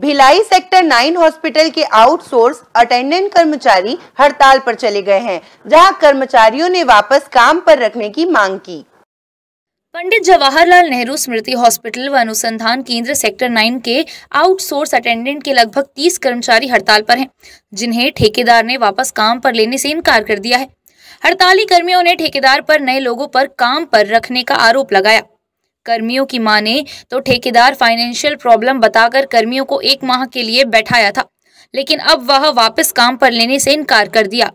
Bhilai sector 9 hospital के outsource attendant कर्मचारी हड़ताल पर चले गए हैं जहां कर्मचारियों ने वापस काम पर रखने की मांग की पंडित जवाहरलाल नेहरू स्मृति हॉस्पिटल व अनुसंधान केंद्र सेक्टर 9 के आउटसोर्स अटेंडेंट के लगभग 30 कर्मचारी हड़ताल पर हैं, जिन्हें ठेकेदार ने वापस काम पर लेने से इनकार कर दिया है हड़ताली कर्मियों ने ठेकेदार पर नए लोगों पर काम पर रखने का आरोप लगाया कर्मियों की माने तो ठेकेदार फाइनेंशियल प्रॉब्लम बताकर कर्मियों को एक माह के लिए बैठाया था लेकिन अब वह वापस काम पर लेने से इनकार कर दिया